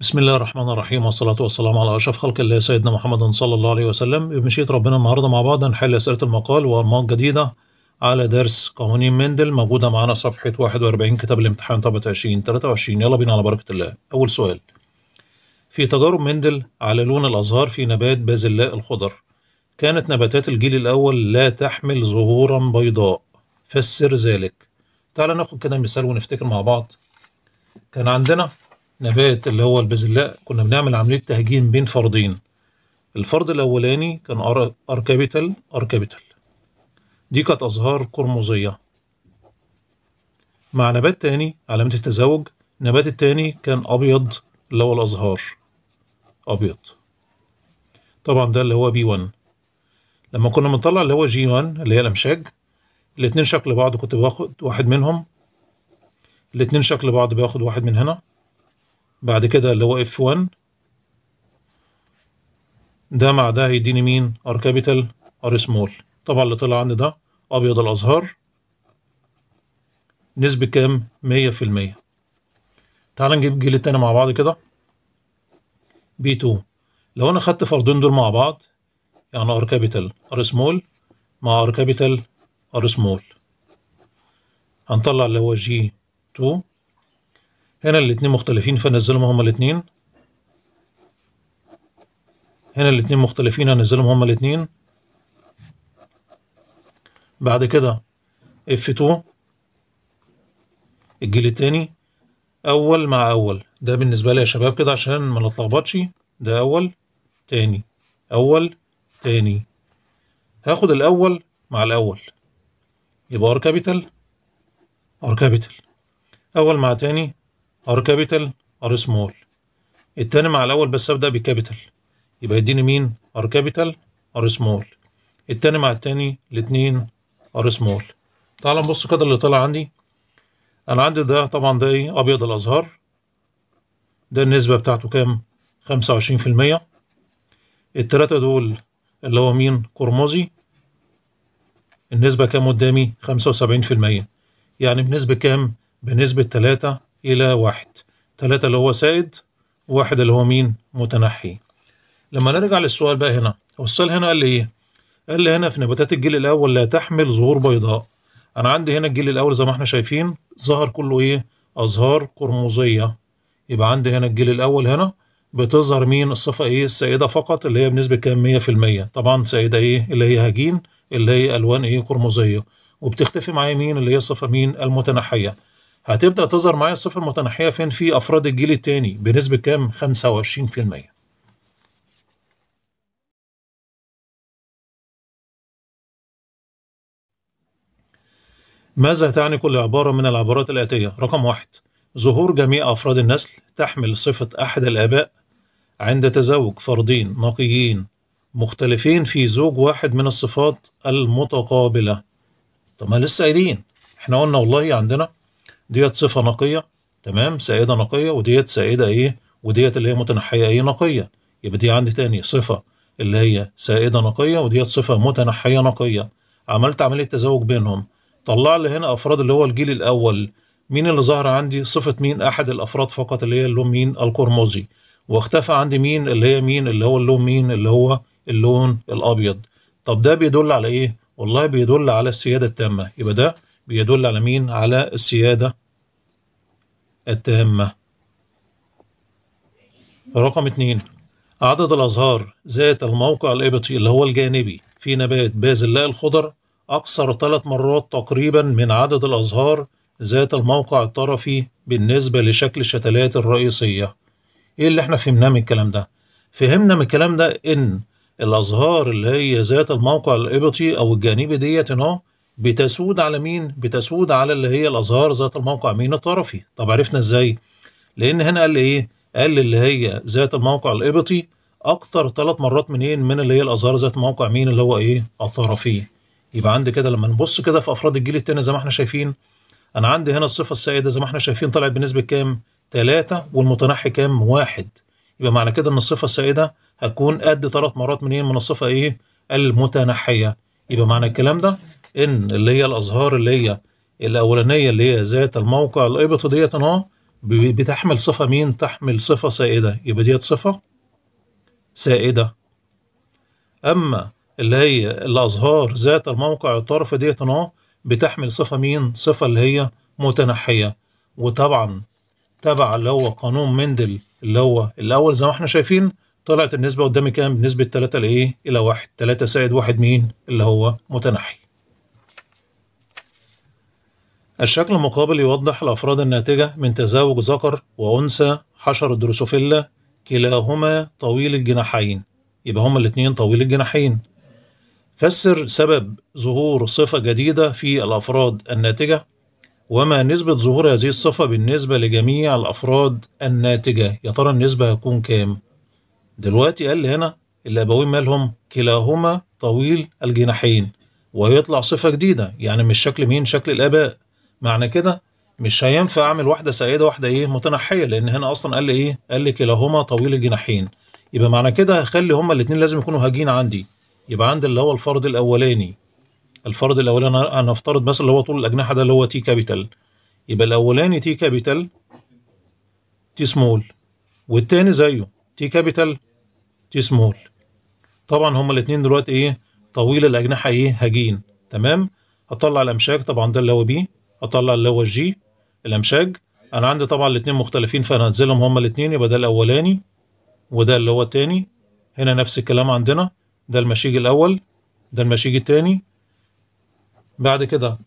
بسم الله الرحمن الرحيم والصلاة والسلام على أشرف خلق الله سيدنا محمد صلى الله عليه وسلم بمشيئة ربنا النهاردة مع بعض هنحل أسئلة المقال وأنماط جديدة على درس قوانين مندل موجودة معانا صفحة 41 كتاب الامتحان طبعة 2023 يلا بينا على بركة الله أول سؤال في تجارب مندل على لون الأزهار في نبات بازلاء الخضر كانت نباتات الجيل الأول لا تحمل زهورا بيضاء فسر ذلك تعال ناخد كده مثال ونفتكر مع بعض كان عندنا نبات اللي هو البازلاء كنا بنعمل عملية تهجين بين فرضين الفرض الأولاني كان ار كابيتال ار كابيتال دي كانت أزهار قرمزية مع نبات تاني علامة التزاوج النبات التاني كان أبيض اللي هو الأزهار أبيض طبعا ده اللي هو بي 1 لما كنا بنطلع اللي هو جي 1 اللي هي الأمشاج الاتنين شكل بعض كنت باخد واحد منهم الاتنين شكل بعض باخد واحد من هنا بعد كده اللي هو اف 1 ده مع ده هيديني مين ار كابيتال ار سمول طبعا اللي طلع عندي ده ابيض الازهار نسبة كام 100% تعال نجيب جيل التاني مع بعض كده بي 2 لو انا خدت فردين دول مع بعض يعني ار كابيتال ار سمول مع ار كابيتال ار سمول هنطلع اللي هو جي 2 هنا الاتنين مختلفين فنزلهم هما الاتنين هنا الاتنين مختلفين هنزلهم هما الاتنين بعد كده اف 2 الجيل التاني أول مع أول ده بالنسبة لي يا شباب كده عشان ما نتلخبطش ده أول تاني أول تاني هاخد الأول مع الأول يبقى ار كابيتال ار كابيتال أول مع تاني ار كابيتال ار سمول التاني مع الاول بس ابدا بكابيتال يبقى يديني مين ار كابيتال ار سمول التاني مع التاني الاتنين ار سمول تعال نبص كده اللي طلع عندي انا عندي ده طبعا ده ايه ابيض الازهار ده النسبه بتاعته كام 25% التلاتة دول اللي هو مين قرمزي النسبة كام قدامي 75% يعني بنسبة كام بنسبة تلاتة إلى واحد ثلاثة اللي هو سائد واحد اللي هو مين متنحي لما نرجع للسؤال بقى هنا هو السؤال هنا قال لي إيه قال لي هنا في نباتات الجيل الأول لا تحمل زهور بيضاء أنا عندي هنا الجيل الأول زي ما احنا شايفين ظهر كله إيه أزهار قرمزية يبقى عندي هنا الجيل الأول هنا بتظهر مين الصفة إيه السائدة فقط اللي هي بنسبة كام 100% طبعا سائدة إيه اللي هي هجين اللي هي ألوان إيه قرمزية وبتختفي معايا مين اللي هي الصفة مين المتنحية هتبدا تظهر معايا الصفه المتناحيه فين في افراد الجيل الثاني بنسبه كام 25% ماذا تعني كل عبارة من العبارات الآتية؟ رقم واحد ظهور جميع أفراد النسل تحمل صفة أحد الآباء عند تزوج فردين نقيين مختلفين في زوج واحد من الصفات المتقابلة. طب ما لسه قايلين احنا قلنا والله عندنا ديت صفة نقية تمام سائدة نقية وديت سائدة إيه وديت اللي هي متنحية إيه نقية يبقى دي عندي تاني صفة اللي هي سائدة نقية وديت صفة متنحية نقية عملت عملية تزاوج بينهم طلع لي هنا أفراد اللي هو الجيل الأول مين اللي ظهر عندي صفة مين أحد الأفراد فقط اللي هي اللون مين القرمزي واختفى عندي مين اللي هي مين اللي هو اللون مين اللي هو اللون الأبيض طب ده بيدل على إيه؟ والله بيدل على السيادة التامة يبقى ده بيدل على مين على السيادة التامة رقم اتنين عدد الأزهار ذات الموقع الإبطي اللي هو الجانبي في نبات بازلاء الخضر أكثر ثلاث مرات تقريبا من عدد الأزهار ذات الموقع الطرفي بالنسبة لشكل الشتلات الرئيسية إيه اللي احنا فهمناه من الكلام ده؟ فهمنا من الكلام ده إن الأزهار اللي هي ذات الموقع الإبطي أو الجانبي ديت إن بتسود على مين؟ بتسود على اللي هي الأزهار ذات الموقع مين الطرفي طب عرفنا إزاي؟ لأن هنا قال إيه؟ قال اللي هي ذات الموقع الإبطي أكتر ثلاث مرات منين من اللي هي الأزهار ذات موقع مين اللي هو إيه؟ الطرفي يبقى عندي كده لما نبص كده في أفراد الجيل التاني زي ما إحنا شايفين أنا عندي هنا الصفة السائدة زي ما إحنا شايفين طلعت بنسبة كام؟ ثلاثة والمتنحي كام؟ واحد يبقى معنى كده إن الصفة السائدة هتكون قد ثلاث مرات منين من الصفة إيه؟ المتنحية يبقى معنى الكلام ده ان اللي هي الازهار اللي هي الاولانيه اللي هي ذات الموقع الايبط ديت اهو بتحمل صفه مين تحمل صفه سائده يبقى ديت صفه سائده اما اللي هي الازهار ذات الموقع الطرف ديت اهو بتحمل صفه مين صفه اللي هي متنحيه وطبعا تبع اللي هو قانون مندل اللي هو الاول زي ما احنا شايفين طلعت النسبه قدامي كام بنسبه 3 لايه الى 1 3 سائد 1 مين اللي هو متنحي الشكل المقابل يوضح الأفراد الناتجة من تزاوج ذكر وأنثى حشر الدروسوفيلا كلاهما طويل الجناحين يبقى هما الاتنين طويل الجناحين فسر سبب ظهور صفة جديدة في الأفراد الناتجة وما نسبة ظهور هذه الصفة بالنسبة لجميع الأفراد الناتجة يا ترى النسبة هتكون كام؟ دلوقتي قال لي هنا الأبوين مالهم كلاهما طويل الجناحين ويطلع صفة جديدة يعني مش شكل مين شكل الآباء معنى كده مش هينفع اعمل واحده سيده واحده ايه متنحيه لان هنا اصلا قال لي ايه قال لي كلاهما طويل الجناحين يبقى معنى كده هخلي هما الاثنين لازم يكونوا هاجين عندي يبقى عندي اللي هو الفرد الاولاني الفرد الاولاني انا افترض مثلا اللي هو طول الاجنحه ده اللي هو تي كابيتال يبقى الاولاني تي كابيتال تي سمول والتاني زيه تي كابيتال تي سمول طبعا هما الاثنين دلوقتي ايه طويل الاجنحه ايه هاجين تمام هطلع الامشاك طبعا ده اللي هو بي اطلع اللي هو الجي الامشاج انا عندي طبعا الاثنين مختلفين فانا هنزلهم هما الاثنين يبقى ده الاولاني وده اللي هو التاني هنا نفس الكلام عندنا ده المشيج الاول ده المشيج التاني بعد كده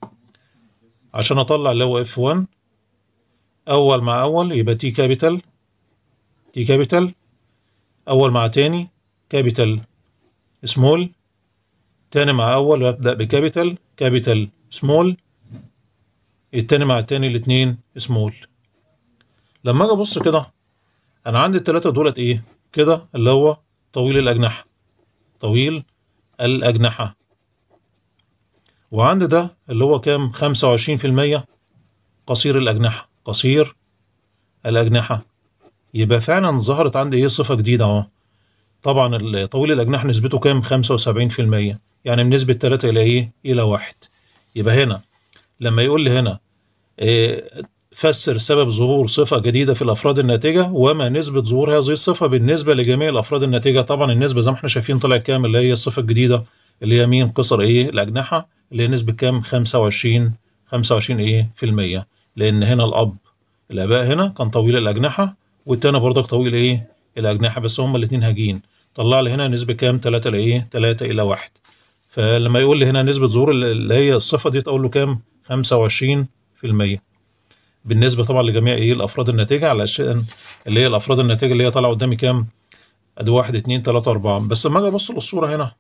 عشان اطلع اللي هو اف 1 اول مع اول يبقى تي كابيتال تي كابيتال اول مع تاني كابيتال سمول تاني مع اول وابدا بكابيتال كابيتال سمول التاني مع التاني الاتنين سمول لما اجي ابص كده انا عندي التلاتة دولت ايه كده اللي هو طويل الاجنحة طويل الاجنحة وعندي ده اللي هو كام خمسة وعشرين في المية قصير الاجنحة قصير الاجنحة يبقى فعلا ظهرت عندي ايه صفة جديدة اهو طبعا طويل الاجنحة نسبته كام 75% يعني من نسبة تلاته الى ايه الى واحد يبقى هنا لما يقول لي هنا آه، فسر سبب ظهور صفة جديدة في الأفراد الناتجة وما نسبة ظهور هذه الصفة بالنسبة لجميع الأفراد الناتجة طبعا النسبة زي ما احنا شايفين طلعت كام اللي هي الصفة الجديدة اللي هي مين قصر إيه الأجنحة اللي هي نسبة كام 25 25 إيه في المية لأن هنا الأب الآباء هنا كان طويل الأجنحة والتاني برضك طويل إيه الأجنحة بس هما الاتنين هاجين طلع لي هنا نسبة كام 3 لإيه 3 إلى 1 إيه؟ فلما يقول لي هنا نسبة ظهور اللي هي الصفة دي تقول له كام 25% بالنسبه طبعا لجميع ايه الافراد الناتجه علشان اللي هي الافراد الناتجه اللي هي طالعه قدامي كام ادي واحد اتنين تلاتة اربعة بس لما اجي ابص للصوره هنا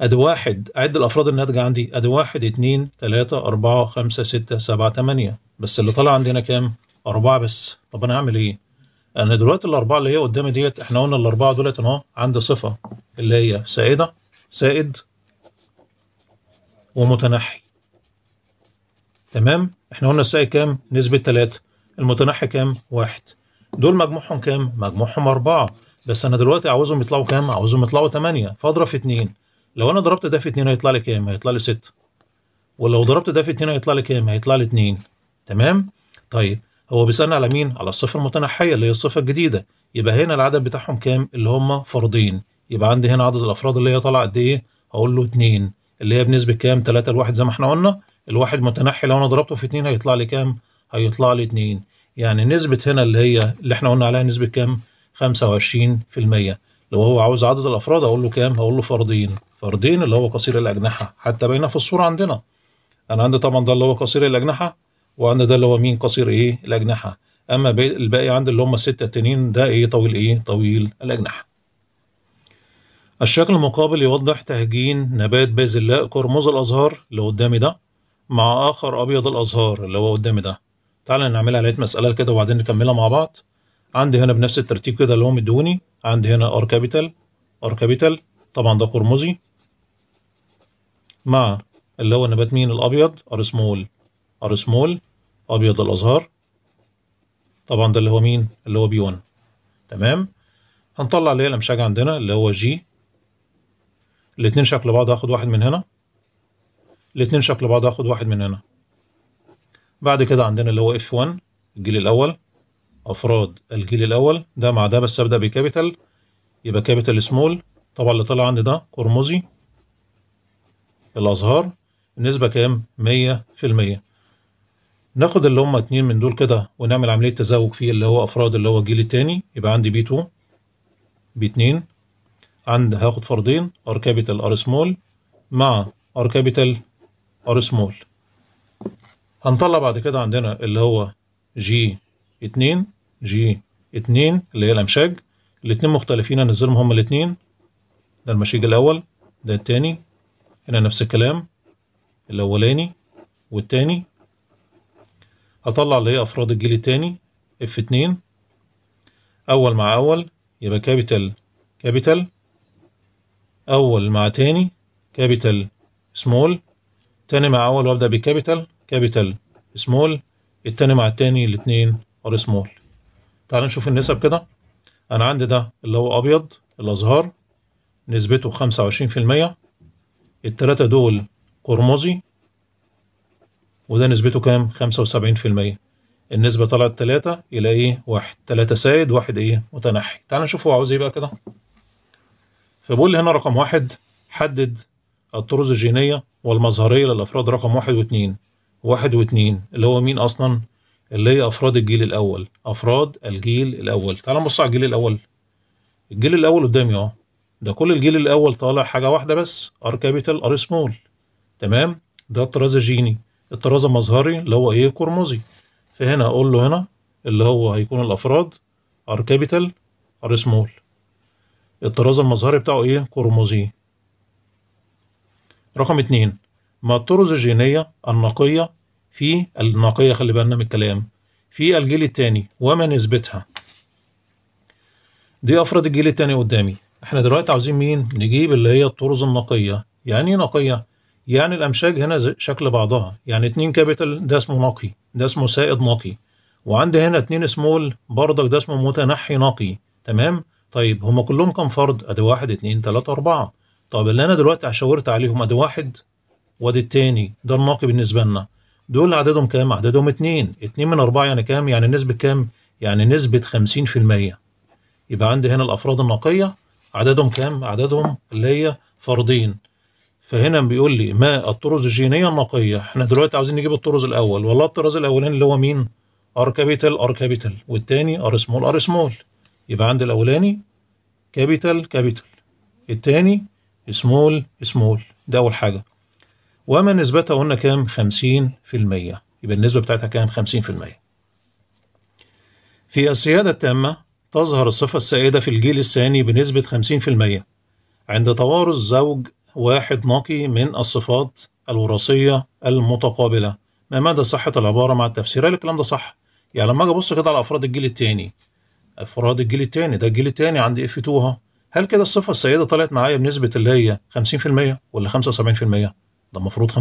ادي واحد اعد الافراد الناتجه عندي ادي واحد اتنين تلاته اربعه خمسه سته سبعه تمانيه بس اللي طالع عندي هنا كام؟ اربعه بس طب انا هعمل ايه؟ انا دلوقتي الاربعه اللي هي قدامي ديت احنا قلنا الاربعه دولت اهو عندي صفه اللي هي سائده سائد ومتنحي تمام احنا قلنا السائل كام نسبه 3 المتنحي كام واحد دول مجموعهم كام مجموعهم أربعة بس انا دلوقتي عاوزهم يطلعوا كام عاوزهم يطلعوا 8 فاضرب في 2 لو انا ضربت ده في 2 هيطلع لي كام هيطلع لي 6 ولو ضربت ده في 2 هيطلع لي كام هيطلع لي 2 تمام طيب هو بيسألنا على مين على الصفه المتنحيه اللي هي الصفه الجديده يبقى هنا العدد بتاعهم كام اللي هم فرضين يبقى عندي هنا عدد الافراد اللي هي طالعه قد ايه هقول له 2 اللي هي بنسبه كام 3 لواحد زي ما احنا قلنا الواحد متنحي لو انا ضربته في اتنين هيطلع لي كام هيطلع لي اتنين، يعني نسبة هنا اللي هي اللي احنا قلنا عليها نسبة كام 25% لو هو عاوز عدد الافراد اقول له كام هقول له فردين فردين اللي هو قصير الاجنحة حتى باينة في الصورة عندنا انا عندي طبعا ده اللي هو قصير الاجنحة وعندي ده اللي هو مين قصير ايه الاجنحة اما الباقي عندي اللي هم الستة التانيين ده ايه طويل ايه طويل الاجنحة الشكل المقابل يوضح تهجين نبات بازلاء قرمز الازهار اللي قدامي ده مع اخر ابيض الازهار اللي هو قدامي ده تعالى نعملها لقيت مساله كده وبعدين نكملها مع بعض عندي هنا بنفس الترتيب كده اللي هم مدوني عندي هنا ار كابيتال ار كابيتال طبعا ده قرمزي مع اللي هو نبات مين الابيض ار سمول ار سمول ابيض الازهار طبعا ده اللي هو مين اللي هو بي 1 تمام هنطلع اللي هي الامشاج عندنا اللي هو جي الاتنين شكل بعض هاخد واحد من هنا الاثنين شكل بعض هاخد واحد من هنا بعد كده عندنا اللي هو اف 1 الجيل الاول افراد الجيل الاول ده مع ده بس ابدا بكابيتال يبقى كابيتال سمول طبعا اللي طلع عندي ده قرمزي الازهار النسبه كام 100% ناخد اللي هم اتنين من دول كده ونعمل عمليه تزاوج فيه اللي هو افراد اللي هو الجيل التاني يبقى عندي بي 2 بي 2 عند هاخد فردين ار كابيتال ار سمول مع ار كابيتال ار سمول هنطلع بعد كده عندنا اللي هو جي 2 جي 2 اللي هي الامشاج الاتنين مختلفين هنزلهم هما الاتنين ده المشيج الاول ده التاني هنا نفس الكلام الاولاني والتاني هطلع اللي هي افراد الجيل التاني اف 2 اول مع اول يبقى كابيتال كابيتال اول مع تاني كابيتال سمول تاني مع اول وابدا بكابيتال كابيتال سمول التاني مع التاني الاثنين ار سمول تعال نشوف النسب كده انا عندي ده اللي هو ابيض الازهار نسبته خمسه وعشرين في الميه التلاتة دول قرمزي وده نسبته كام خمسه وسبعين في الميه النسبة طلعت تلاتة إيه؟ واحد، ايه واحد تلاتة سائد واحد ايه متنحي تعال نشوف هو عاوز ايه بقى كده فبقول لي هنا رقم واحد حدد الطرز الجينية والمظهرية للأفراد رقم واحد واتنين واحد واتنين اللي هو مين أصلا؟ اللي هي أفراد الجيل الأول أفراد الجيل الأول تعال نبص على الجيل الأول الجيل الأول قدامي أهو ده كل الجيل الأول طالع حاجة واحدة بس ار كابيتال ار سمول تمام ده الطراز الجيني الطراز المظهري اللي هو إيه قرمزي فهنا أقول له هنا اللي هو هيكون الأفراد ار كابيتال ار سمول الطراز المظهري بتاعه إيه قرمزي رقم اتنين ما الطرز الجينية النقية في النقية خلي بالنا من الكلام في الجيل التاني وما نسبتها دي أفراد الجيل التاني قدامي احنا دلوقتي عاوزين مين نجيب اللي هي الطرز النقية يعني ايه نقية يعني الأمشاج هنا شكل بعضها يعني اتنين كابيتال ده اسمه نقي ده اسمه سائد نقي وعندي هنا اتنين سمول برضك ده اسمه متنحي نقي تمام طيب هما كلهم كام فرد ادي واحد اتنين تلاتة اربعة طب اللي انا دلوقتي شاورت عليهم ادي واحد وادي التاني ده الناقي بالنسبه لنا دول عددهم كام؟ عددهم اتنين اتنين من اربعه يعني كام؟ يعني نسبه كام؟ يعني نسبه 50% يبقى عندي هنا الافراد النقيه عددهم كام؟ عددهم اللي هي فردين فهنا بيقول لي ما الطرز الجينيه النقيه احنا دلوقتي عاوزين نجيب الطرز الاول والله الطراز الاولاني اللي هو مين؟ ار كابيتال ار كابيتال والتاني ار سمول ار سمول يبقى عندي الاولاني كابيتال كابيتال التاني سمول سمول ده أول حاجة وما نسبتها قلنا كام 50% يبقى النسبة بتاعتها كام 50% في السيادة التامة تظهر الصفة السائدة في الجيل الثاني بنسبة 50% عند توارث زوج واحد نقي من الصفات الوراثية المتقابلة ما مدى صحة العبارة مع التفسير هل الكلام ده صح يعني لما اجي ابص كده على افراد الجيل الثاني افراد الجيل الثاني ده الجيل الثاني عندي اف 2 اهو هل كده الصفة السيدة طلعت معايا بنسبة اللي هي 50% ولا 75%؟ ده المفروض 75%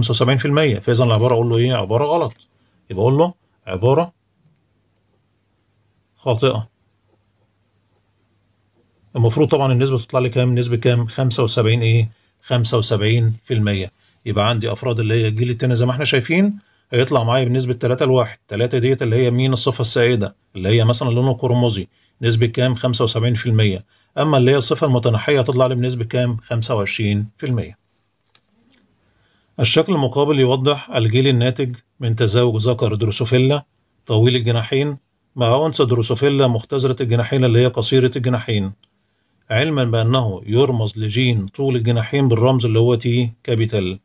فإذا العبارة أقول له إيه؟ عبارة غلط يبقى أقول له عبارة خاطئة المفروض طبعا النسبة تطلع لي كام؟ نسبة كام؟ 75 إيه؟ 75% يبقى عندي أفراد اللي هي الجيل التاني زي ما احنا شايفين هيطلع معايا بنسبة 3 لواحد 3 ديت اللي هي مين الصفة السائدة اللي هي مثلا لونه قرمزي نسبة كام 75% أما اللي هي الصفة المتنحية هتطلع لي بنسبة كام؟ 25% الشكل المقابل يوضح الجيل الناتج من تزاوج ذكر دروسوفيلا طويل الجناحين مع أنثى دروسوفيلا مختزلة الجناحين اللي هي قصيرة الجناحين علما بأنه يرمز لجين طول الجناحين بالرمز اللي هو تي كابيتال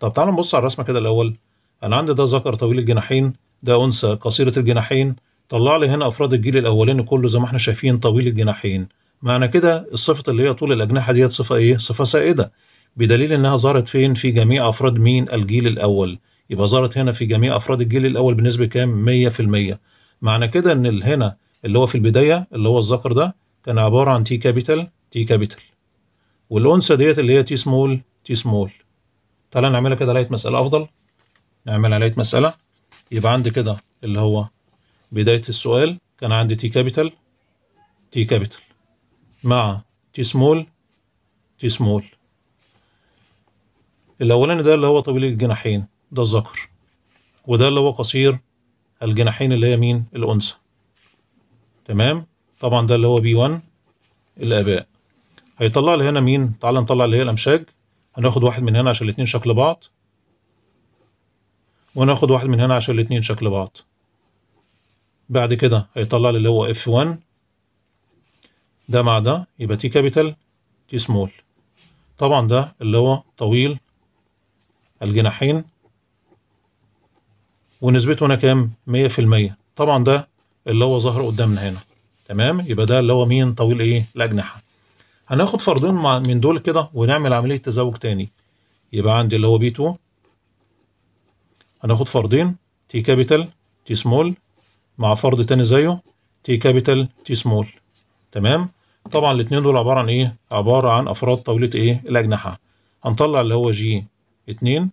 طب تعالوا نبص على الرسمة كده الأول أنا عندي ده ذكر طويل الجناحين ده أنثى قصيرة الجناحين طلع لي هنا أفراد الجيل الأولاني كله زي ما احنا شايفين طويل الجناحين معنى كده الصفة اللي هي طول الأجنحة ديت صفة إيه؟ صفة سائدة بدليل إنها ظهرت فين؟ في جميع أفراد مين؟ الجيل الأول يبقى ظهرت هنا في جميع أفراد الجيل الأول بنسبة كام؟ 100% معنى كده إن هنا اللي هو في البداية اللي هو الذكر ده كان عبارة عن تي كابيتال تي كابيتال والأنثى ديت اللي هي تي سمول تي سمول تعالى نعملها كده لقيت مسألة أفضل نعمل عليها مسألة يبقى عندي كده اللي هو بداية السؤال كان عندي تي كابيتال تي كابيتال مع تي سمول تي سمول الاولاني ده اللي هو طويل الجناحين ده الذكر وده اللي هو قصير الجناحين اللي هي مين الانثى تمام طبعا ده اللي هو بي 1 الاباء هيطلع لي هنا مين تعال نطلع اللي هي الامشاج هناخد واحد من هنا عشان الاتنين شكل بعض وناخد واحد من هنا عشان الاتنين شكل بعض بعد كده هيطلع لي اللي هو اف 1 ده مع ده يبقى تي كابيتال تي سمول طبعا ده اللي هو طويل الجناحين ونسبته هنا كام مية في المية طبعا ده اللي هو ظهر قدامنا هنا تمام يبقى ده اللي هو مين طويل ايه الاجنحه هناخد فردين من دول كده ونعمل عمليه تزاوج تاني يبقى عندي اللي هو بي 2 هناخد فردين تي كابيتال تي سمول مع فرد تاني زيه تي كابيتال تي سمول تمام طبعا الاثنين دول عباره عن ايه عباره عن افراد طاوله ايه الاجنحه هنطلع اللي هو جي 2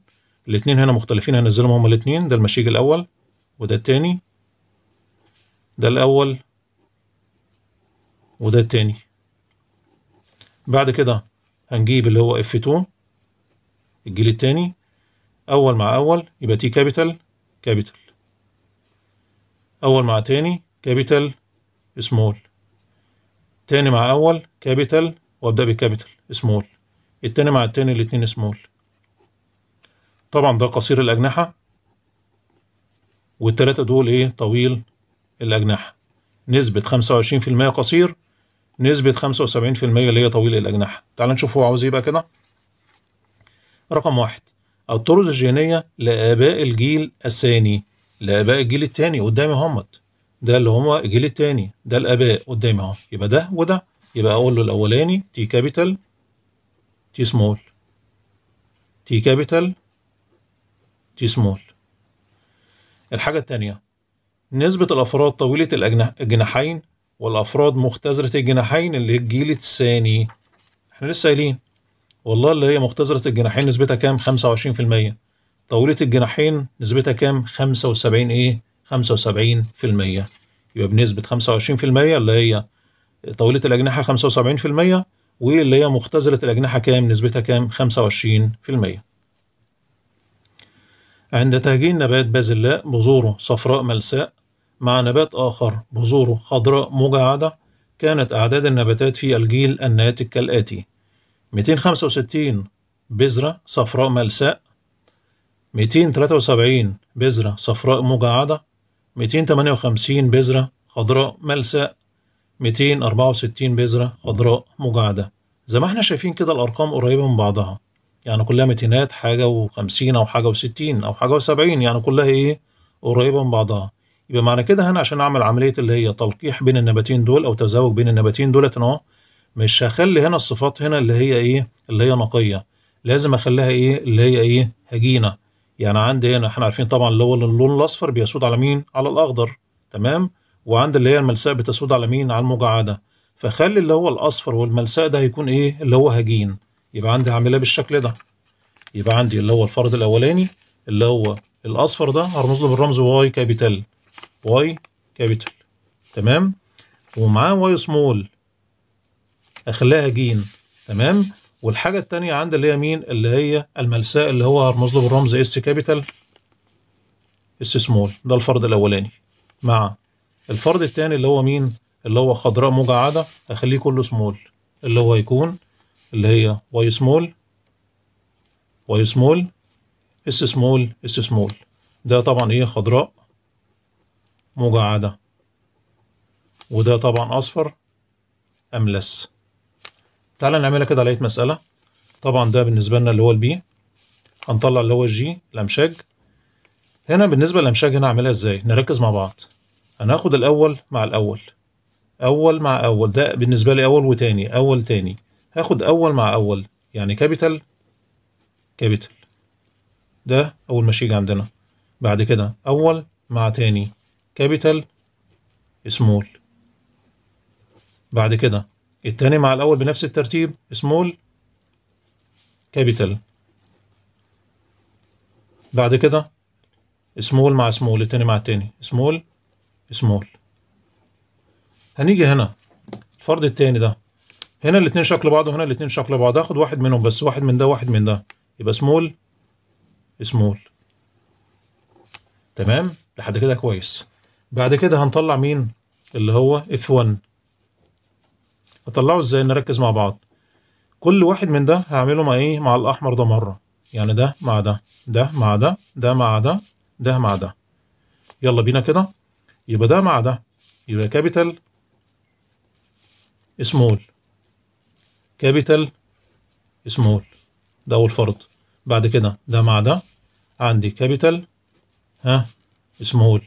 الاثنين هنا مختلفين هننزلهم هما الاثنين ده المشيج الاول وده الثاني ده الاول وده الثاني بعد كده هنجيب اللي هو اف 2 الجيل الثاني اول مع اول يبقى تي كابيتال كابيتال اول مع تاني كابيتال سمول تاني مع اول كابيتال وابدا بكابيتال سمول التاني مع التاني الاتنين سمول طبعا ده قصير الاجنحه والتلاته دول ايه طويل الاجنحه نسبه 25% قصير نسبه 75% اللي هي طويل الاجنحه تعال نشوف هو عاوز ايه بقى كده رقم واحد الطرز الجينيه لاباء الجيل الثاني لاباء الجيل الثاني قدامي همت ده اللي هما الجيل التاني ده الاباء قدامي اهو يبقى ده وده يبقى اقول له الاولاني تي كابيتال تي سمول تي كابيتال تي سمول الحاجة التانية نسبة الأفراد طويلة الجناحين والأفراد مختزرة الجناحين اللي هي الجيل الثاني احنا لسه قايلين والله اللي هي مختزرة الجناحين نسبتها كام 25% طويلة الجناحين نسبتها كام 75 ايه 75% يبقى بنسبة 25% اللي هي طويلة الأجنحة 75% واللي هي مختزلة الأجنحة كام نسبتها كام 25% عند تهجين نبات بازلاء بذوره صفراء ملساء مع نبات آخر بذوره خضراء مجعدة كانت أعداد النباتات في الجيل الناتج كالآتي 265 بذرة صفراء ملساء 273 بذرة صفراء مجعدة 258 بذرة خضراء ملساء 264 بذرة خضراء مجعدة زي ما احنا شايفين كده الأرقام قريبة من بعضها يعني كلها متينات حاجة وخمسين أو حاجة وستين أو حاجة وسبعين يعني كلها إيه قريبة من بعضها يبقى معنى كده هنا عشان أعمل عملية اللي هي تلقيح بين النباتين دول أو تزاوج بين النباتين دولت أهو مش هخلي هنا الصفات هنا اللي هي إيه اللي هي نقية لازم أخليها إيه اللي هي إيه هجينة يعني عندي هنا احنا عارفين طبعا اللي هو اللون الاصفر بيسود على مين على الاخضر تمام وعند اللي هي الملساء بتسود على مين على المجعده فخلي اللي هو الاصفر والملساء ده هيكون ايه اللي هو هجين يبقى عندي هعملها بالشكل ده يبقى عندي اللي هو الفرد الاولاني اللي هو الاصفر ده هرمز له بالرمز واي كابيتال واي كابيتال تمام ومعاه واي سمول اخليها جين تمام والحاجه التانية عند اللي هي مين اللي هي الملساء اللي هو هرمز له بالرمز اس كابيتال اس سمول ده الفرد الاولاني مع الفرد التاني اللي هو مين اللي هو خضراء مجعده اخليه كله سمول اللي هو يكون اللي هي واي سمول واي سمول اس سمول اس سمول ده طبعا ايه خضراء مجعده وده طبعا اصفر املس تعالى نعملها كده على مسألة طبعا ده بالنسبة لنا اللي هو البي هنطلع اللي هو الجي الأمشاج هنا بالنسبة للأمشاج هنا هعملها إزاي نركز مع بعض هناخد الأول مع الأول أول مع أول ده بالنسبة لي أول وتاني أول تاني هاخد أول مع أول يعني كابيتال كابيتال ده أول شيجي عندنا بعد كده أول مع تاني كابيتال سمول بعد كده الثاني مع الأول بنفس الترتيب سمول كابيتال بعد كده سمول مع سمول الثاني مع الثاني سمول سمول هنيجي هنا الفرد الثاني ده هنا الاثنين شكل بعض وهنا الاثنين شكل بعض هاخد واحد منهم بس واحد من ده واحد من ده يبقى سمول سمول تمام لحد كده كويس بعد كده هنطلع مين اللي هو اف 1 اطلعه ازاي نركز مع بعض كل واحد من ده هعمله مع ايه مع الاحمر ده مره يعني ده مع ده ده مع ده ده مع ده ده مع ده يلا بينا كده يبقى ده مع ده يبقى كابيتال سمول كابيتال سمول ده اول فرض بعد كده ده مع ده عندي كابيتال ها سمول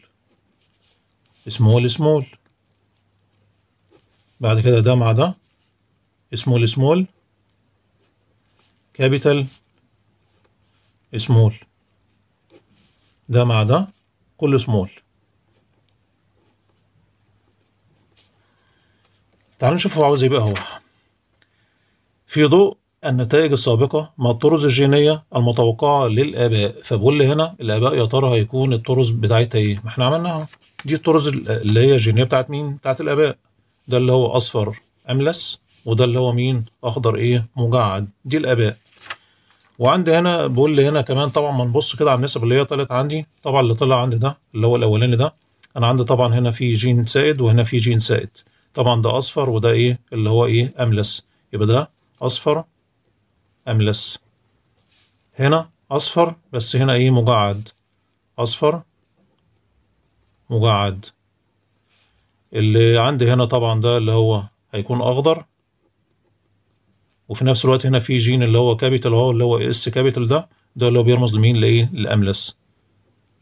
سمول سمول بعد كده ده مع ده سمول سمول كابيتال سمول ده مع ده كله سمول تعالوا نشوف هو عاوز ايه بقى هو في ضوء النتائج السابقة ما الطرز الجينية المتوقعة للآباء فبقول لي هنا الآباء يا ترى هيكون الطرز بتاعتها ايه؟ ما احنا عملناها دي الطرز اللي هي الجينية بتاعت مين؟ بتاعت الآباء ده اللي هو أصفر أملس وده اللي هو مين أخضر إيه مجعد دي الآباء وعندي هنا بقول لي هنا كمان طبعا ما نبص كده على النسب اللي هي طلعت عندي طبعا اللي طلع عندي ده اللي هو الاولاني ده انا عندي طبعا هنا في جين سائد وهنا في جين سائد طبعا ده اصفر وده ايه اللي هو ايه املس يبقى ده اصفر املس هنا اصفر بس هنا ايه مجعد اصفر مجعد اللي عندي هنا طبعا ده اللي هو هيكون اخضر وفي نفس الوقت هنا في جين اللي هو كابيتال اهو اللي هو اس إيه، كابيتال ده ده اللي هو بيرمز لمين لايه الاملس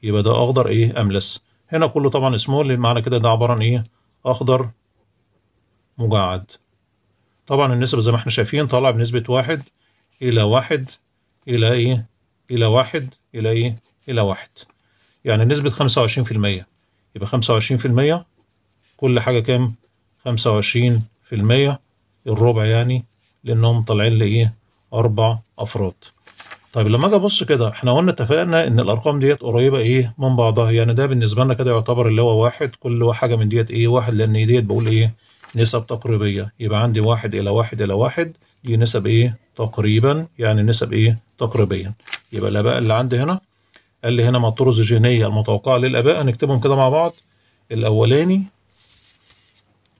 يبقى ده اخضر ايه املس هنا كله طبعا سمول معنى كده ده عباره عن ايه اخضر مجعد طبعا النسبه زي ما احنا شايفين طالعه بنسبه واحد الى واحد الى ايه الى واحد الى ايه الى واحد يعني نسبه خمسه وعشرين في الميه يبقى خمسه وعشرين في الميه كل حاجة كام خمسة وعشرين في المية الربع يعني لأنهم طالعين لإيه أربع أفراد طيب لما أجي أبص كده إحنا قلنا اتفقنا إن الأرقام ديت قريبة إيه من بعضها يعني ده بالنسبة لنا كده يعتبر اللي هو واحد كل حاجة من ديت إيه واحد لأن ديت بقول إيه نسب تقريبية يبقى عندي واحد إلى واحد إلى واحد دي نسب إيه تقريبا يعني نسب إيه تقريبيا يبقى الآباء اللي عندي هنا قال لي هنا ما الطرز الجينية المتوقعة للآباء هنكتبهم كده مع بعض الأولاني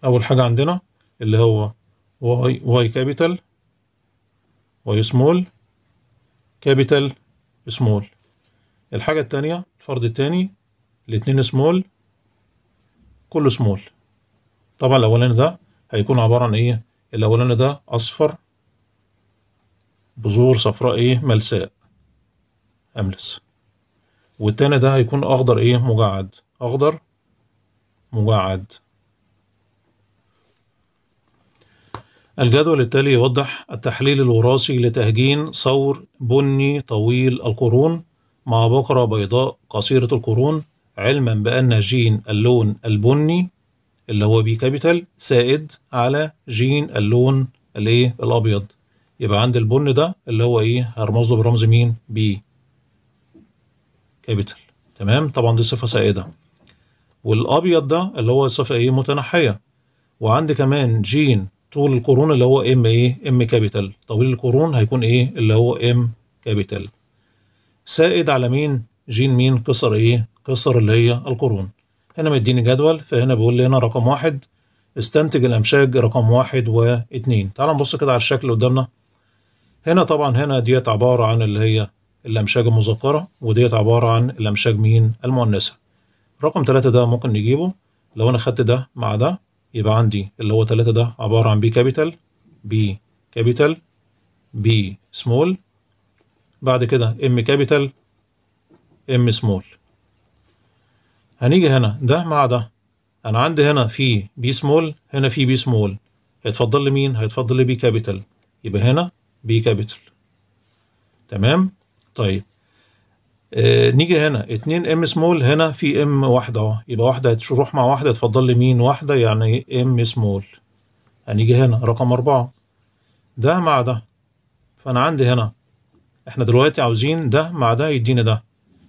اول حاجة عندنا اللي هو واي واي كابيتال واي سمول كابيتال سمول الحاجة التانية الفرد التاني الاتنين سمول كله سمول طبعا الاولاني ده هيكون عبارة عن ايه الاولاني ده اصفر بذور صفراء ايه ملساء املس والتاني ده هيكون اخضر ايه مجعد اخضر مجعد الجدول التالي يوضح التحليل الوراثي لتهجين ثور بني طويل القرون مع بقرة بيضاء قصيرة القرون علما بأن جين اللون البني اللي هو بي كابيتال سائد على جين اللون الايه الابيض يبقى عند البن ده اللي هو ايه هرمز له برمز مين بي كابيتال تمام طبعا دي صفه سائده والابيض ده اللي هو صفه ايه متنحيه وعند كمان جين طول القرون اللي هو ام ايه ام كابيتال طويل القرون هيكون ايه اللي هو ام كابيتال سائد على مين جين مين قصر ايه قصر اللي هي القرون هنا مديني جدول فهنا بيقول لي هنا رقم واحد استنتج الامشاج رقم واحد واثنين تعال نبص كده على الشكل اللي قدامنا هنا طبعا هنا ديت عبارة عن اللي هي الامشاج المذكرة وديت عبارة عن الامشاج مين المؤنثة رقم ثلاثة ده ممكن نجيبه لو انا خدت ده مع ده يبقى عندي اللي هو تلاتة ده عبارة عن بي كابيتال بي كابيتال بي سمول بعد كده ام كابيتال ام سمول هنيجي هنا ده مع ده انا عندي هنا في بي سمول هنا في بي سمول هيتفضل لي مين هيتفضل لي بي كابيتال يبقى هنا بي كابيتال تمام طيب آه نيجي هنا اتنين ام سمول هنا في ام واحدة اهو يبقى واحدة هتروح مع واحدة تفضل لي مين واحدة يعني ام سمول هنيجي هنا رقم أربعة ده مع ده فأنا عندي هنا احنا دلوقتي عاوزين ده مع ده يديني ده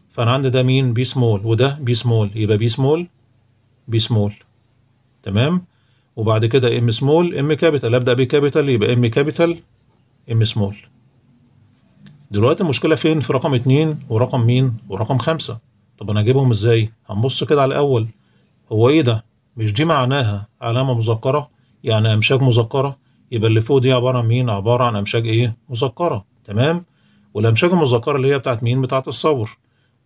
فأنا عندي ده مين بي سمول وده بي سمول يبقى بي سمول بي سمول تمام وبعد كده ام سمول ام كابيتال ابدا بكابيتال يبقى ام كابيتال ام سمول دلوقتي المشكله فين في رقم اتنين ورقم مين ورقم خمسة طب انا هجيبهم ازاي هنبص كده على الاول هو ايه ده مش دي معناها علامه مذكره يعني امشاج مذكره يبقى اللي فوق دي عباره عن مين عباره عن امشاج ايه مذكره تمام والامشاج المذكره اللي هي بتاعت مين بتاعت الصور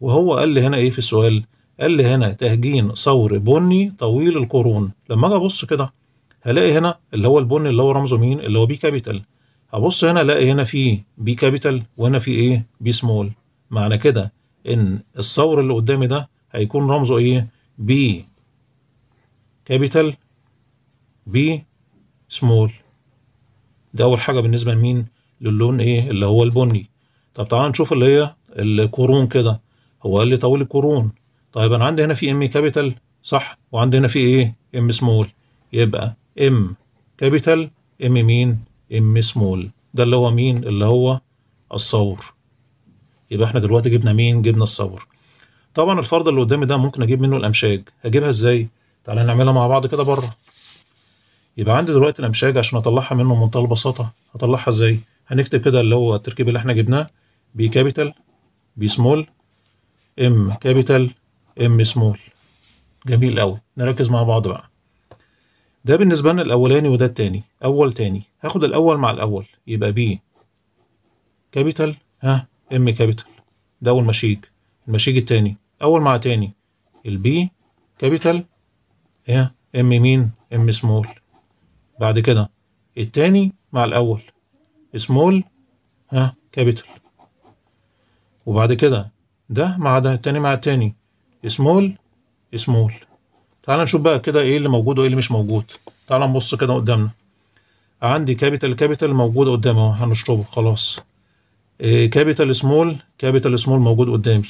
وهو قال لي هنا ايه في السؤال قال لي هنا تهجين ثور بني طويل القرون لما اجي ابص كده هلاقي هنا اللي هو البني اللي هو رمزه مين اللي هو بي كابيتال ابص هنا الاقي هنا في بي كابيتال وهنا في ايه بي سمول معنى كده ان الثور اللي قدامي ده هيكون رمزه ايه بي كابيتال بي سمول ده اول حاجه بالنسبه لمين للون ايه اللي هو البني طب تعالى نشوف اللي هي القرون كده هو قال لي طول القرون طيب انا عندي هنا في ام كابيتال صح وعندي هنا في ايه ام سمول يبقى ام كابيتال ام مين ام سمول ده اللي هو مين اللي هو الثور يبقى احنا دلوقتي جبنا مين جبنا الثور طبعا الفرد اللي قدامي ده ممكن اجيب منه الامشاج هجيبها ازاي تعالى نعملها مع بعض كده بره يبقى عندي دلوقتي الامشاج عشان اطلعها منه بمنتهى البساطه هطلعها ازاي هنكتب كده اللي هو التركيب اللي احنا جبناه بي كابيتال بي سمول ام كابيتال ام سمول جميل قوي نركز مع بعض بقى ده بالنسبة لنا الأولاني وده التاني أول تاني هاخد الأول مع الأول يبقى بي كابيتال ها ام كابيتال ده أول مشيج المشيج التاني أول مع تاني البي كابيتال ها ام مين ام سمول بعد كده التاني مع الأول سمول ها كابيتال وبعد كده ده مع ده التاني مع التاني سمول سمول تعال نشوف بقى كده ايه اللي موجود وايه اللي مش موجود تعال نبص كده قدامنا عندي كابيتال كابيتال موجود قدامي اهو هنشطبه خلاص كابيتال سمول كابيتال سمول موجود قدامي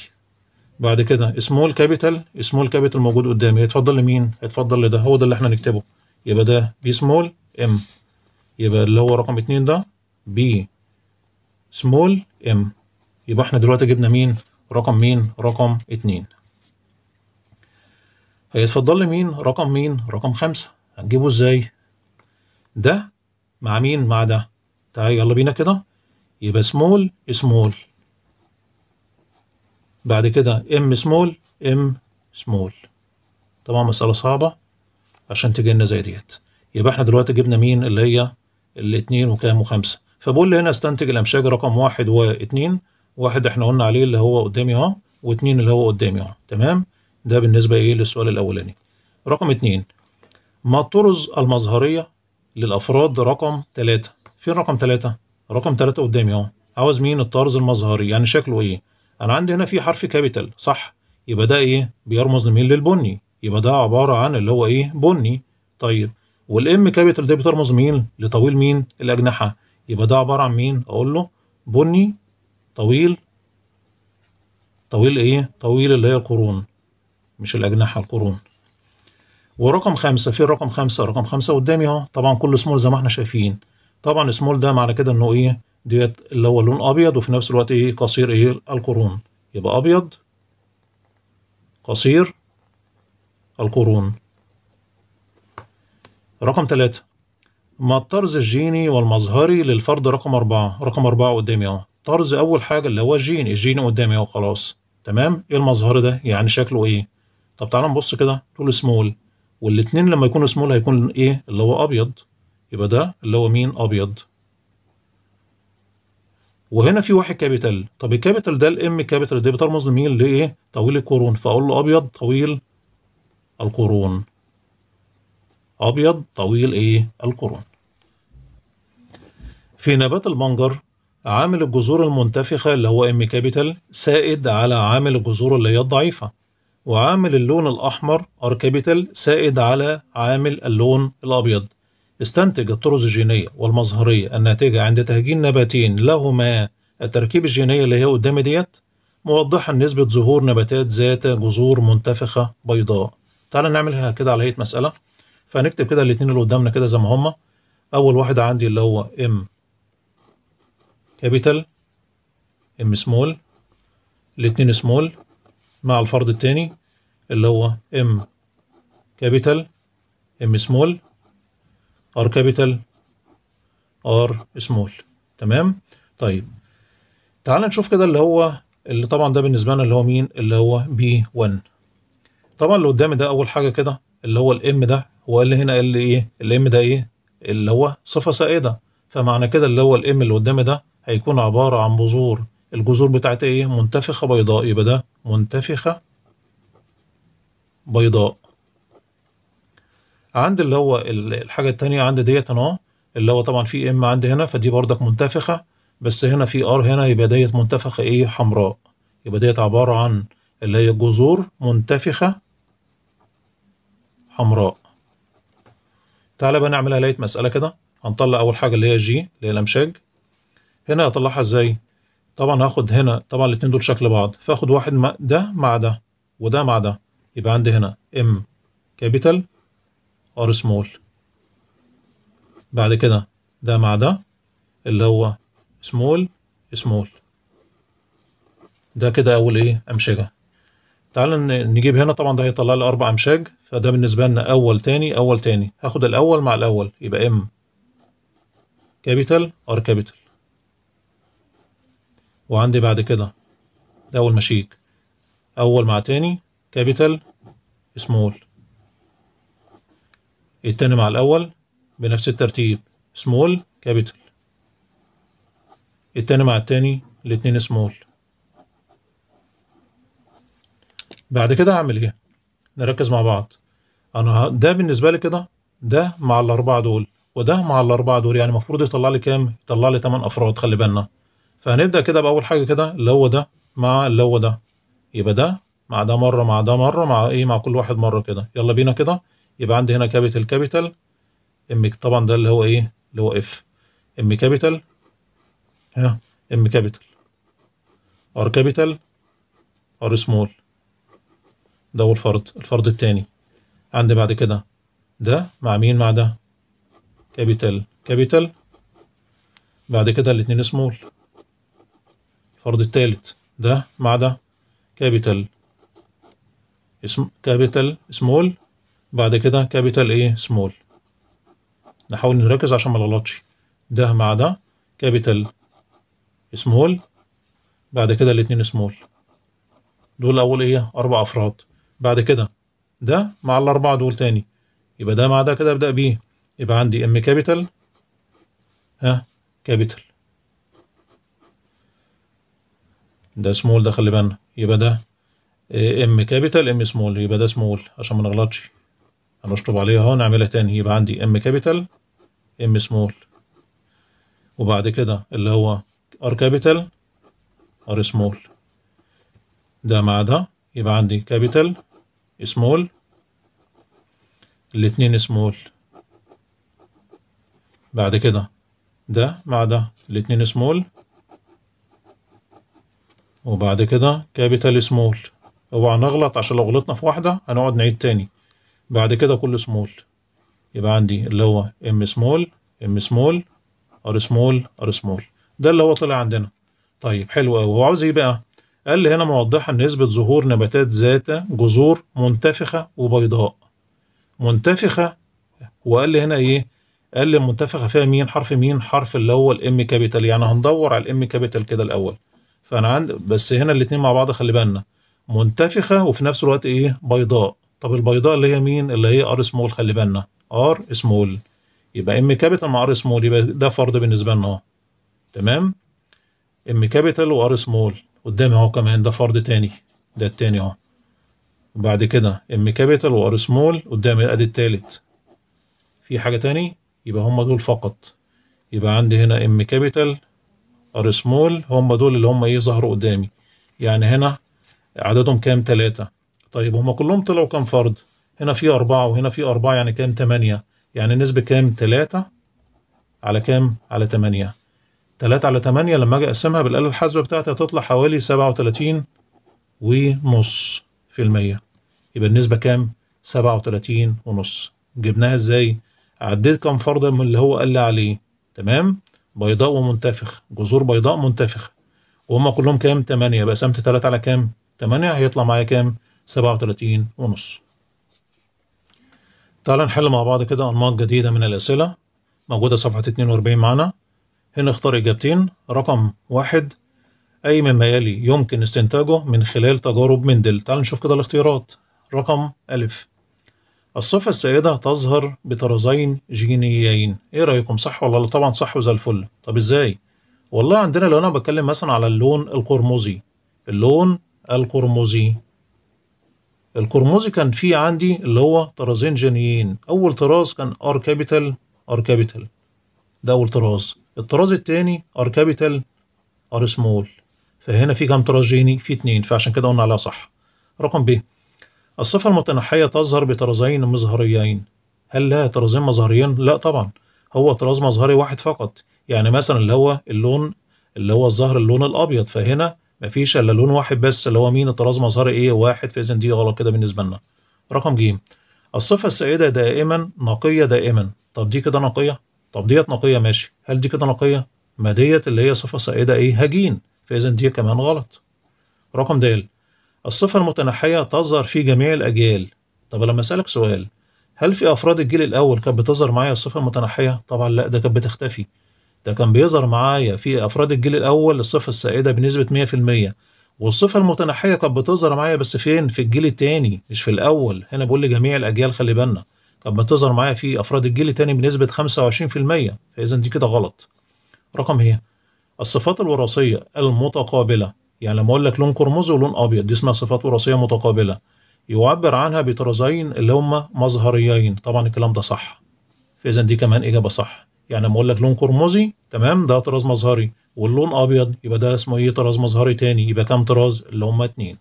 بعد كده سمول كابيتال سمول كابيتال موجود قدامي هيتفضل لمين هيتفضل لده هو ده اللي احنا نكتبه يبقى ده بي سمول ام يبقى اللي هو رقم اتنين ده بي سمول ام يبقى احنا دلوقتي جبنا مين رقم مين رقم اتنين آه، اتفضل لي مين رقم مين رقم خمسة هنجيبه ازاي ده مع مين مع ده تعالى يلا بينا كده يبقى سمول سمول بعد كده ام سمول ام سمول طبعا مسألة صعبة عشان تجينا زي ديت يبقى احنا دلوقتي جبنا مين اللي هي الاتنين وكام وخمسة فبقول لي هنا استنتج الأمشاج رقم واحد واتنين واحد احنا قلنا عليه اللي هو قدامي اهو واتنين اللي هو قدامي اهو تمام ده بالنسبة إيه للسؤال الأولاني رقم اتنين ما الطرز المظهرية للأفراد رقم تلاتة فين رقم تلاتة؟ رقم تلاتة قدامي أهو عاوز مين الطرز المظهري يعني شكله إيه؟ أنا عندي هنا في حرف كابيتال صح يبقى ده إيه؟ بيرمز لمين للبني يبقى ده عبارة عن اللي هو إيه؟ بني طيب والام كابيتال ده بترمز مين لطويل مين الأجنحة يبقى ده عبارة عن مين؟ أقول له بني طويل طويل إيه؟ طويل اللي هي القرون مش الأجنحة القرون ورقم خمسة فين رقم خمسة رقم خمسة قدامي اهو طبعا كل سمول زي ما احنا شايفين طبعا سمول ده معنى كده انه ايه ديت اللي هو لون ابيض وفي نفس الوقت ايه قصير ايه القرون يبقى ابيض قصير القرون رقم ثلاثة ما الطرز الجيني والمظهري للفرد رقم أربعة رقم أربعة قدامي اهو طرز أول حاجة اللي هو الجين الجين قدامي اهو خلاص تمام ايه المظهر ده يعني شكله ايه طب تعالى نبص كده تقول سمول والاثنين لما يكونوا سمول هيكون ايه اللي هو ابيض يبقى ده اللي هو مين ابيض وهنا في واحد كابيتال طب الكابيتال ده الام كابيتال ده بترمز لمين لايه طويل القرون فاقول له ابيض طويل القرون ابيض طويل ايه القرون في نبات البنجر عامل الجذور المنتفخه اللي هو ام كابيتال سائد على عامل الجذور اللي هي الضعيفه وعامل اللون الأحمر R capital سائد على عامل اللون الأبيض استنتج الطرز الجينية والمظهرية الناتجة عند تهجين نباتين لهما التركيب الجينية اللي هي قدامي ديت موضحا نسبة ظهور نباتات ذات جذور منتفخة بيضاء تعالى نعملها كده على هيئة مسألة فهنكتب كده الاتنين اللي قدامنا كده زي ما هما أول واحد عندي اللي هو M كابيتال M سمول الاتنين سمول مع الفرض الثاني اللي هو ام كابيتال ام سمول ار كابيتال ار سمول تمام طيب تعال نشوف كده اللي هو اللي طبعا ده بالنسبه لنا اللي هو مين اللي هو بي 1 طبعا اللي قدامي ده اول حاجه كده اللي هو الام ده هو قال لي هنا قال لي ايه الام ده ايه اللي هو صفه سائده فمعنى كده اللي هو الام اللي قدامي ده هيكون عباره عن بذور الجذور بتاعت ايه منتفخة بيضاء يبقى ده منتفخة بيضاء عند اللي هو الحاجة التانية عند ديت انا اللي هو طبعا في ام عند هنا فدي بردك منتفخة بس هنا في ار هنا يبقى ديت منتفخة ايه حمراء يبقى ديت عبارة عن اللي هي جذور منتفخة حمراء تعالى بقى نعملها لقيت مسألة كده هنطلع أول حاجة اللي هي جي اللي هي الأمشاج هنا هطلعها إزاي طبعا هاخد هنا طبعا الاتنين دول شكل بعض فاخد واحد مع ده مع ده وده مع ده يبقى عندي هنا ام كابيتال ار سمول بعد كده ده مع ده اللي هو سمول سمول ده كده اول ايه امشجه تعال نجيب هنا طبعا ده هيطلع لي اربع امشاج فده بالنسبه لنا اول تاني اول تاني هاخد الاول مع الاول يبقى ام كابيتال ار كابيتال وعندي بعد كده ده أول مشيك أول مع تاني كابيتال سمول التاني مع الأول بنفس الترتيب سمول كابيتال التاني مع التاني الاتنين سمول بعد كده هعمل ايه نركز مع بعض انا ده بالنسبه لي كده ده مع الاربعه دول وده مع الاربعه دول يعني المفروض يطلع لي كام يطلع لي تمن افراد خلي بالنا فهنبدأ كده بأول حاجة كده اللي هو ده مع اللي هو ده يبقى ده مع ده مرة مع ده مرة مع ايه مع كل واحد مرة كده يلا بينا كده يبقى عندي هنا كابيتال كابيتال ام طبعا ده اللي هو ايه اللي هو اف ام كابيتال ها ام كابيتال ار كابيتال ار سمول ده هو الفرد الفرد التاني عندي بعد كده ده مع مين مع ده كابيتال كابيتال بعد كده الاتنين سمول الفرد الثالث ده مع ده كابيتال اسم كابيتال سمول بعد كده كابيتال ايه سمول نحاول نركز عشان ما نغلطش ده مع ده كابيتال سمول بعد كده الاتنين سمول دول اول ايه اربع افراد بعد كده ده مع الاربعه دول تاني يبقى ده مع ده كده ابدا بيه يبقى عندي ام كابيتال ها كابيتال ده سمول ده خلي بالنا يبقى ده ام كابيتال ام سمول يبقى ده سمول عشان ما نغلطش هنشطب عليها اهو نعملها تاني يبقى عندي ام كابيتال ام سمول وبعد كده اللي هو ار كابيتال ار سمول ده مع ده يبقى عندي كابيتال سمول الاتنين سمول بعد كده ده مع ده الاتنين سمول وبعد كده كابيتال سمول اوعى نغلط عشان لو غلطنا في واحدة هنقعد نعيد تاني بعد كده كل سمول يبقى عندي اللي هو ام سمول ام سمول ار سمول ار سمول ده اللي هو طلع عندنا طيب حلو قوي هو عاوز ايه بقى قال لي هنا موضحه نسبة ظهور نباتات ذات جذور منتفخة وبيضاء منتفخة وقال لي هنا ايه قال لي منتفخة فيها مين حرف مين حرف اللي هو الام كابيتال يعني هندور على الام كابيتال كده الاول فانا عندي بس هنا الاثنين مع بعض خلي بالنا منتفخه وفي نفس الوقت ايه بيضاء طب البيضاء اللي هي مين اللي هي ار سمول خلي بالنا ار سمول يبقى ام كابيتال مع ار سمول يبقى ده فرض بالنسبه لنا اهو تمام ام كابيتال وار سمول قدامي اهو كمان ده فرض تاني ده التاني اهو وبعد كده ام كابيتال وار سمول قدامي ادي التالت في حاجه تاني يبقى هم دول فقط يبقى عندي هنا ام كابيتال سمول هم دول اللي هم ايه ظهروا قدامي يعني هنا عددهم كام ثلاثة طيب هم كلهم طلعوا كام فرد هنا في أربعة وهنا في أربعة يعني كام تمانية يعني نسبة كام تلاتة على كام على تمانية تلاتة على تمانية لما أجي أقسمها بالآلة الحاسبة بتاعتي هتطلع حوالي سبعة وتلاتين ونص في المية يبقى النسبة كام سبعة وتلاتين ونص جبناها إزاي عديت كام فرد من اللي هو قال لي عليه تمام بيضاء ومنتفخ جذور بيضاء منتفخة وهم كلهم كام 8 يبقى سمت 3 على كام 8 هيطلع معايا كام 37 ونص تعالى نحل مع بعض كده أنماط جديدة من الأسئلة موجودة صفحة 42 معانا هنا اختار إجابتين رقم واحد أي مما يلي يمكن استنتاجه من خلال تجارب مندل تعال نشوف كده الاختيارات رقم ألف الصفة السائدة تظهر بطرزين جينيين ايه رأيكم صح ولا لا طبعا صح وزي الفل طب ازاي والله عندنا لو انا بتكلم مثلا على اللون القرمزي اللون القرمزي القرمزي كان فيه عندي اللي هو طرازين جينيين اول طراز كان ار كابيتال ار كابيتال ده اول طراز الطراز التاني ار كابيتال ار سمول فهنا في كام طراز جيني في اتنين فعشان كده قلنا عليها صح رقم ب الصفة المتنحية تظهر بطرزين مظهريين هل لها طرزين مظهريين؟ لا طبعا هو طراز مظهري واحد فقط يعني مثلا اللي هو اللون اللي هو الظهر اللون الأبيض فهنا مفيش إلا لون واحد بس اللي هو مين الطراز مظهري إيه واحد فإذا دي غلط كده بالنسبة لنا رقم ج الصفة السائدة دائما نقية دائما طب دي كده نقية طب ديت نقية ماشي هل دي كده نقية ما ديت اللي هي صفة سائدة إيه هجين فإذا دي كمان غلط رقم د الصفة المتنحية تظهر في جميع الأجيال طب لما أسألك سؤال هل في أفراد الجيل الأول كانت بتظهر معايا الصفة المتنحية؟ طبعا لا ده كانت بتختفي ده كان بيظهر معايا في أفراد الجيل الأول الصفة السائدة بنسبة 100% والصفة المتنحية كانت بتظهر معايا بس فين؟ في الجيل التاني مش في الأول هنا بقول لجميع الأجيال خلي بالنا كانت بتظهر معايا في أفراد الجيل التاني بنسبة 25% فإذا دي كده غلط رقم هي إيه؟ الصفات الوراثية المتقابلة يعني لما اقول لك لون قرمزي ولون ابيض دي اسمها صفات وراثيه متقابله يعبر عنها بطرزين اللي هما مظهريين طبعا الكلام ده صح فاذا دي كمان اجابه صح يعني لما اقول لك لون قرمزي تمام ده طراز مظهري واللون ابيض يبقى ده اسمه ايه طراز مظهري تاني يبقى كام طراز اللي هما اتنين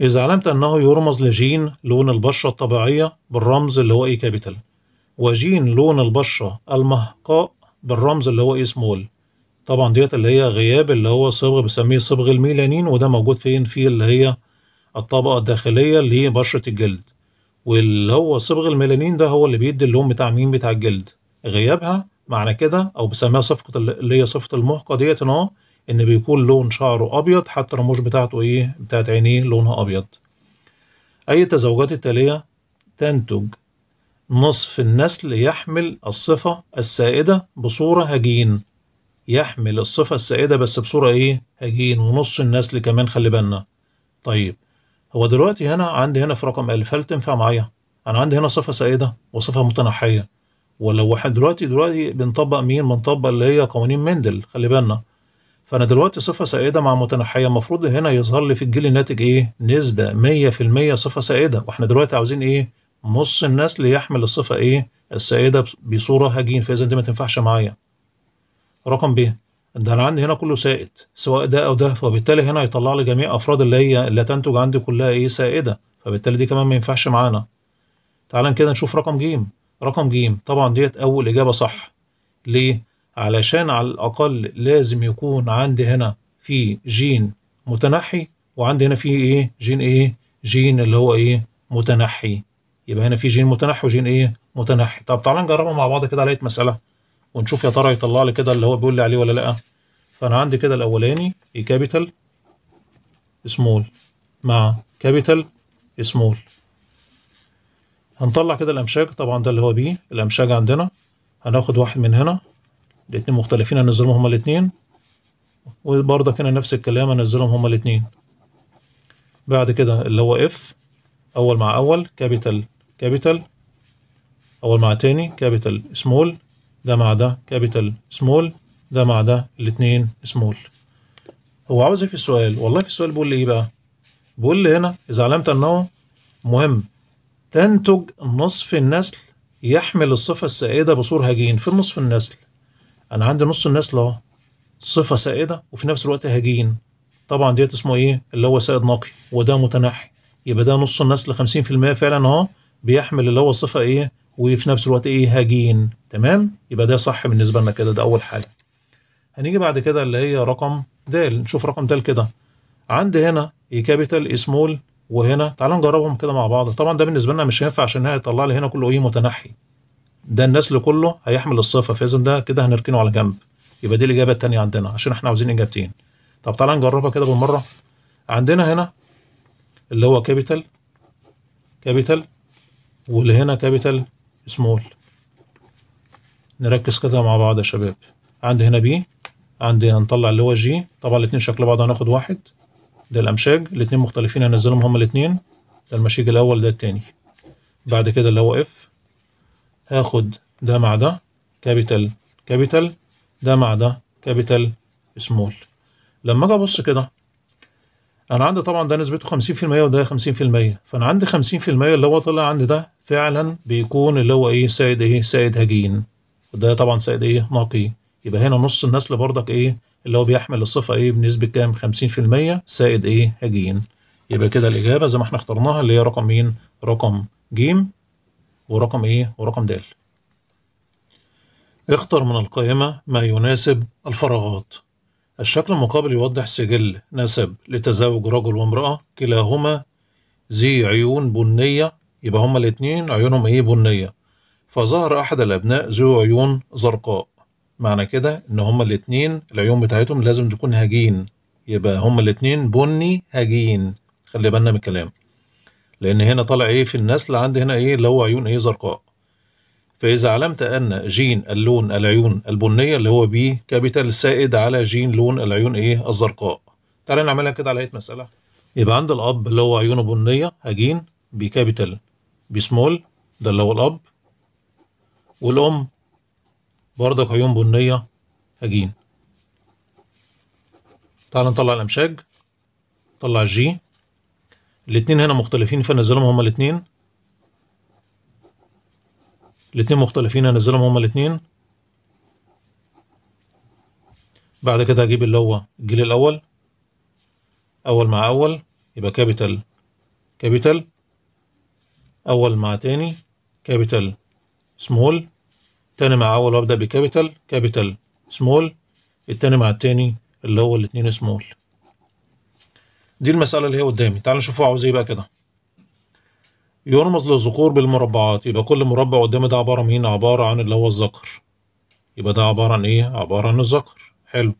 إذا علمت أنه يرمز لجين لون البشرة الطبيعية بالرمز اللي هو إيه كابيتال وجين لون البشرة المهقاء بالرمز اللي هو إيه سمول طبعا ديت اللي هي غياب اللي هو صبغ بسميه صبغ الميلانين وده موجود فين في اللي هي الطبقة الداخلية اللي هي بشرة الجلد واللي هو صبغ الميلانين ده هو اللي بيدي اللون بتاع مين بتاع الجلد غيابها معنى كده او بسميها صفقة اللي هي صفة المحقة ديت ان هو ان بيكون لون شعره ابيض حتى الرموش بتاعته ايه بتاعت عينيه لونها ابيض اي التزوجات التالية تنتج نصف النسل يحمل الصفة السائدة بصورة هجين يحمل الصفة السائدة بس بصورة إيه؟ هجين ونص النسل كمان خلي بالنا. طيب هو دلوقتي هنا عندي هنا في رقم ألف هل تنفع معايا؟ أنا عندي هنا صفة سائدة وصفة متنحية. ولو احنا دلوقتي دلوقتي بنطبق مين؟ بنطبق اللي هي قوانين مندل خلي بالنا. فأنا دلوقتي صفة سائدة مع متنحية المفروض هنا يظهر لي في الجيل الناتج إيه؟ نسبة 100% صفة سائدة وإحنا دلوقتي عاوزين إيه؟ نص النسل يحمل الصفة إيه؟ السائدة بصورة هجين فإذا دي ما تنفعش معايا. رقم ب ده انا عندي هنا كله سائد سواء ده او ده فبالتالي هنا هيطلع لي جميع افراد اللي هي اللي تنتج عندي كلها ايه سائده فبالتالي دي كمان ما ينفعش معانا تعال كده نشوف رقم ج رقم ج طبعا ديت اول اجابه صح ليه علشان على الاقل لازم يكون عندي هنا في جين متنحي وعندي هنا في ايه جين ايه جين اللي هو ايه متنحي يبقى هنا في جين متنحي وجين ايه متنحي طب تعال نجربها مع بعض كده لقيت مساله ونشوف يا ترى يطلع لي كده اللي هو بيقول لي عليه ولا لا فانا عندي كده الاولاني اي كابيتال سمول مع كابيتال سمول هنطلع كده الامشاج طبعا ده اللي هو بي الامشاج عندنا هناخد واحد من هنا الاتنين مختلفين هنزلهم هما الاتنين وبرضه هنا نفس الكلام هنزلهم هما الاتنين بعد كده اللي هو اف اول مع اول كابيتال كابيتال اول مع تاني كابيتال سمول ده مع ده كابيتال سمول ده مع ده الاثنين سمول هو عاوز ايه في السؤال والله في السؤال بيقول لي ايه بقى بيقول لي هنا اذا علمت انه مهم تنتج نصف النسل يحمل الصفة السائدة بصور هجين في نصف النسل أنا عندي نص النسل أهو صفة سائدة وفي نفس الوقت هجين طبعا ديت اسمه إيه اللي هو سائد نقي وده متنحي يبقى ده نص النسل 50% فعلا أهو بيحمل اللي هو الصفة إيه وفي نفس الوقت ايه هجين تمام يبقى ده صح بالنسبه لنا كده ده اول حاجه هنيجي بعد كده اللي هي رقم د نشوف رقم د كده عند هنا اي كابيتال اي سمول وهنا تعالوا نجربهم كده مع بعض طبعا ده بالنسبه لنا مش هينفع عشان هيطلع لي هنا كله ايه متنحي ده النسل كله هيحمل الصفه فاذا ده كده هنركنه على جنب يبقى دي الاجابه الثانيه عندنا عشان احنا عاوزين اجابتين طب تعالى نجربها كده بالمره عندنا هنا اللي هو كابيتال كابيتال واللي هنا كابيتال سمول نركز كده مع بعض يا شباب عندي هنا بي عندي هنطلع اللي هو جي طبعا الاثنين شكل بعض هناخد واحد ده الامشاج الاثنين مختلفين هنزلهم هما الاثنين ده المشيج الاول ده الثاني بعد كده اللي هو اف هاخد ده مع ده كابيتال كابيتال ده مع ده كابيتال سمول لما اجي ابص كده انا عندي طبعا ده نسبته 50% وده 50% فانا عندي 50% اللي هو طلع عندي ده فعلا بيكون اللي هو ايه سائد ايه سائد هجين وده طبعا سائد ايه نقي يبقى هنا نص النسل برضك ايه اللي هو بيحمل الصفه ايه بنسبه كام 50% سائد ايه هجين يبقى كده الاجابه زي ما احنا اخترناها اللي هي رقم مين رقم ج ورقم ايه ورقم د اختر من القائمه ما يناسب الفراغات الشكل المقابل يوضح سجل نسب لتزاوج رجل وامرأة كلاهما ذي عيون بنية يبقى هما الاتنين عيونهم ايه بنية فظهر أحد الأبناء ذو عيون زرقاء معنى كده إن هما الاتنين العيون بتاعتهم لازم تكون هجين يبقى هما الاتنين بني هجين خلي بالنا من الكلام لأن هنا طالع ايه في النسل عندي هنا ايه اللي هو عيون ايه زرقاء فإذا علمت أن جين اللون العيون البنية اللي هو بي كابيتال سائد على جين لون العيون إيه الزرقاء تعالى نعملها كده على هيئة مسألة يبقى عند الأب اللي هو عيونه بنية هجين بي كابيتال بي سمول ده اللي هو الأب والأم بردك عيون بنية هجين تعالى نطلع الأمشاج طلع الجي الاتنين هنا مختلفين فنزلهم هما الاتنين الاثنين مختلفين هنزلهم هما الاثنين بعد كده هجيب اللي هو الجيل الاول اول مع اول يبقى كابيتال كابيتال اول مع تاني كابيتال سمول تاني مع اول وابدا بكابيتال كابيتال سمول التاني مع التاني اللي هو الاتنين سمول دي المسألة اللي هي قدامي تعالوا نشوفه عاوز ايه بقى كده يرمز للذكور بالمربعات يبقى كل مربع قدامي ده عبارة مين عبارة عن اللي هو الذكر يبقى ده عبارة عن ايه عبارة عن الذكر حلو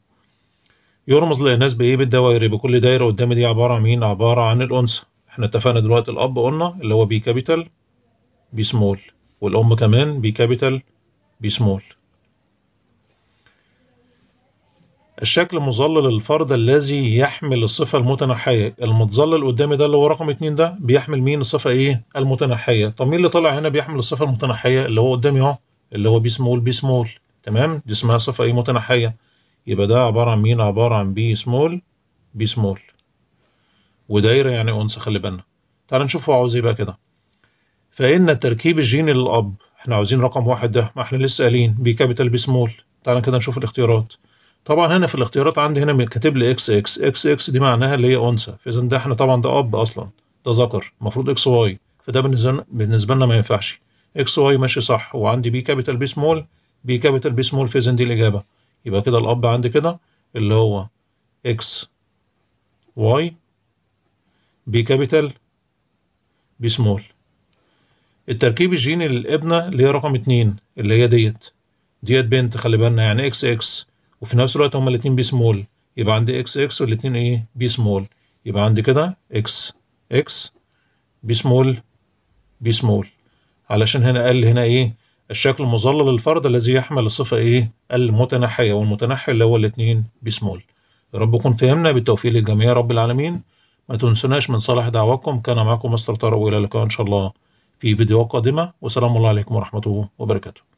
يرمز للإناث بايه بالدوائر يبقى كل دايرة قدامي دي عبارة عن مين عبارة عن الأنثى احنا اتفقنا دلوقتي الأب قلنا اللي هو بي كابيتال بي سمول والأم كمان بي كابيتال بي سمول الشكل مظلل الفرد الذي يحمل الصفة المتنحية المتظلل قدامي ده اللي هو رقم اتنين ده بيحمل مين الصفة ايه المتنحية طب مين اللي طالع هنا بيحمل الصفة المتنحية اللي هو قدامي اهو اللي هو بي سمول بي سمول تمام دي اسمها صفة ايه متنحية يبقى ده عبارة عن مين عبارة عن بي سمول بي سمول ودايرة يعني أنثى خلي بالنا تعال نشوف هو عاوز ايه بقى كده فإن التركيب الجيني للأب احنا عاوزين رقم واحد ده ما احنا لسه قايلين بي كابيتال بي سمول تعال كده نشوف الاختيارات طبعا هنا في الاختيارات عندي هنا كاتب لي اكس اكس اكس اكس دي معناها اللي هي انثى فاذا ده احنا طبعا ده اب اصلا ده ذكر المفروض اكس واي فده بالنسبه بالنسبه لنا ما ينفعش اكس واي ماشي صح وعندي بي كابيتال بي سمول بي كابيتال بي سمول فاذا دي الاجابه يبقى كده الاب عندي كده اللي هو اكس واي بي كابيتال بي سمول التركيب الجيني للابنه اللي هي رقم اتنين اللي هي ديت ديت بنت خلي بالنا يعني اكس اكس وفي نفس الوقت هما الاتنين بي سمول يبقى عندي اكس اكس والاتنين ايه بي سمول يبقى عندي كده اكس اكس بي سمول بي سمول علشان هنا قال هنا ايه الشكل المظلل للفرد الذي يحمل الصفة ايه المتنحية والمتنحي اللي هو الاتنين بي سمول يا رب يكون فهمنا بالتوفيق للجميع يا رب العالمين ما تنسوناش من صالح دعواكم كان معكم مستر طارق والى اللقاء ان شاء الله في فيديوهات قادمة وسلام الله عليكم ورحمة وبركاته